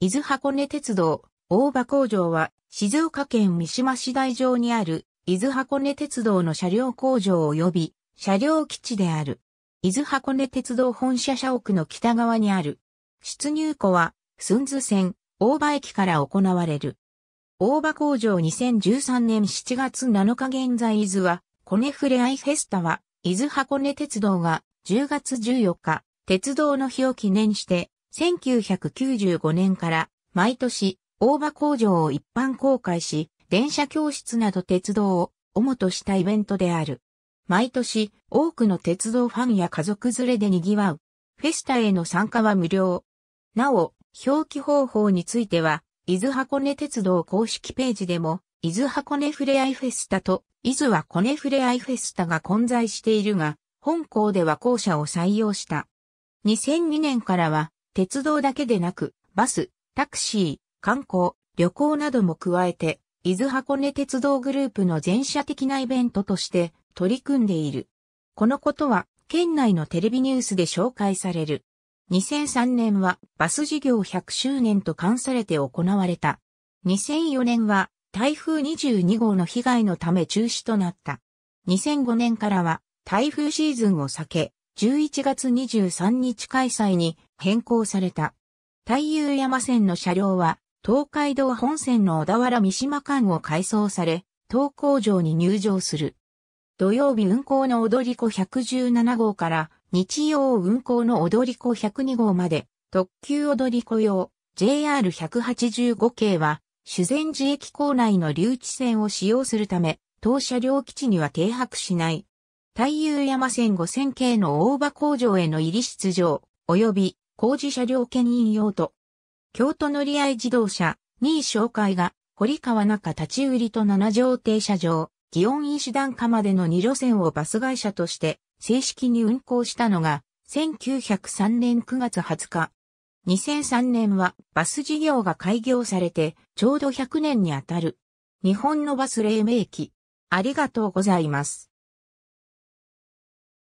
伊豆箱根鉄道、大場工場は、静岡県三島市台上にある、伊豆箱根鉄道の車両工場及び、車両基地である。伊豆箱根鉄道本社社屋の北側にある。出入庫は、寸津線、大場駅から行われる。大場工場2013年7月7日現在伊豆は、コネフレアイフェスタは、伊豆箱根鉄道が10月14日、鉄道の日を記念して1995年から毎年大場工場を一般公開し、電車教室など鉄道を主としたイベントである。毎年多くの鉄道ファンや家族連れで賑わう。フェスタへの参加は無料。なお、表記方法については、伊豆箱根鉄道公式ページでも、伊豆箱根ふれあいフェスタと、伊豆はコネふれあいフェスタが混在しているが、本校では校舎を採用した。2002年からは、鉄道だけでなく、バス、タクシー、観光、旅行なども加えて、伊豆箱根鉄道グループの全社的なイベントとして取り組んでいる。このことは、県内のテレビニュースで紹介される。2003年はバス事業100周年と冠されて行われた。2004年は台風22号の被害のため中止となった。2005年からは台風シーズンを避け、11月23日開催に変更された。太遊山線の車両は、東海道本線の小田原三島間を改装され、東工場に入場する。土曜日運行の踊り子117号から、日曜運行の踊り子102号まで、特急踊り子用 JR185 系は、修善寺駅構内の留置線を使用するため、当車両基地には停泊しない。太遊山線5000系の大場工場への入り出場、及び工事車両兼引用と、京都乗り合い自動車、2位紹介が、堀川中立ち売りと七条停車場、祇園石段下までの2路線をバス会社として正式に運行したのが1903年9月20日。2003年はバス事業が開業されてちょうど100年にあたる日本のバス黎明期。ありがとうございます。